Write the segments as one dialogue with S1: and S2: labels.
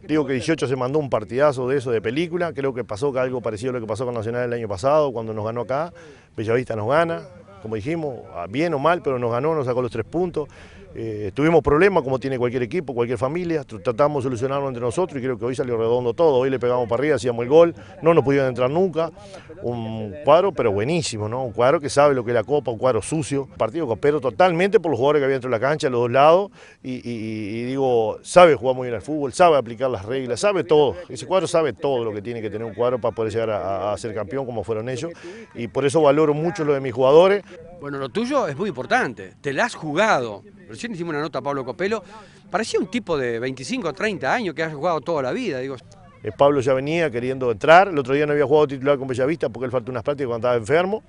S1: Digo que 18 se mandó un partidazo de eso, de película. Creo que pasó algo parecido a lo que pasó con Nacional el año pasado, cuando nos ganó acá. Bellavista nos gana, como dijimos, bien o mal, pero nos ganó, nos sacó los tres puntos. Eh, tuvimos problemas como tiene cualquier equipo, cualquier familia, tratamos de solucionarlo entre nosotros y creo que hoy salió redondo todo, hoy le pegamos para arriba, hacíamos el gol, no nos pudieron entrar nunca, un cuadro pero buenísimo, ¿no? un cuadro que sabe lo que es la copa, un cuadro sucio, partido copero totalmente por los jugadores que había dentro de la cancha, los dos lados, y, digo, sabe jugar muy bien al fútbol, sabe aplicar las reglas, sabe todo, ese cuadro sabe todo lo que tiene que tener un cuadro para poder llegar a, a ser campeón como fueron ellos, y por eso valoro mucho lo de mis jugadores. Bueno, lo tuyo es muy importante, te la has
S2: jugado. Recién hicimos una nota a Pablo Copelo, parecía un tipo de 25 o 30 años que ha
S1: jugado toda la vida, digo. Eh, Pablo ya venía queriendo entrar, el otro día no había jugado titular con Bellavista porque él faltó unas prácticas cuando estaba enfermo,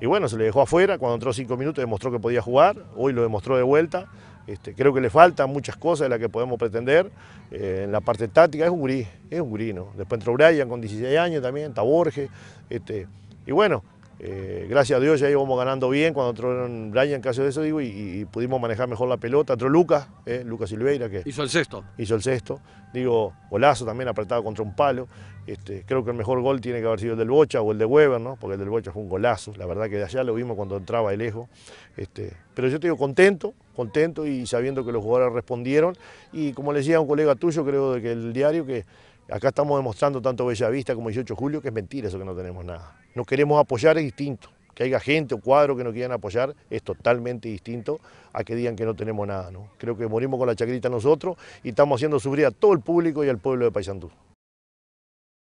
S1: y bueno, se le dejó afuera, cuando entró cinco minutos demostró que podía jugar, hoy lo demostró de vuelta, este, creo que le faltan muchas cosas de las que podemos pretender eh, en la parte táctica, es un gurí, es un gurino, Después entró Brian con 16 años también, está Borges, este, y bueno, eh, gracias a Dios ya íbamos ganando bien cuando entró Brian, en caso de eso digo, y, pudimos manejar mejor la pelota. Entró Lucas, eh, Lucas Silveira, que hizo el sexto. Hizo el sexto. Digo, golazo también apretado contra un palo. Este, creo que el mejor gol tiene que haber sido el del Bocha o el de Weber, ¿no? Porque el del Bocha fue un golazo. La verdad que de allá lo vimos cuando entraba el lejos. Este, pero yo te digo, contento, contento y sabiendo que los jugadores respondieron. Y como le decía un colega tuyo, creo que el diario que acá estamos demostrando tanto Bellavista como 18 Julio que es mentira eso que no tenemos nada nos queremos apoyar es distinto. Que haya gente o cuadro que nos quieran apoyar es totalmente distinto a que digan que no tenemos nada. ¿no? Creo que morimos con la chacrita nosotros y estamos haciendo sufrir a todo el público y al pueblo de Paysandú.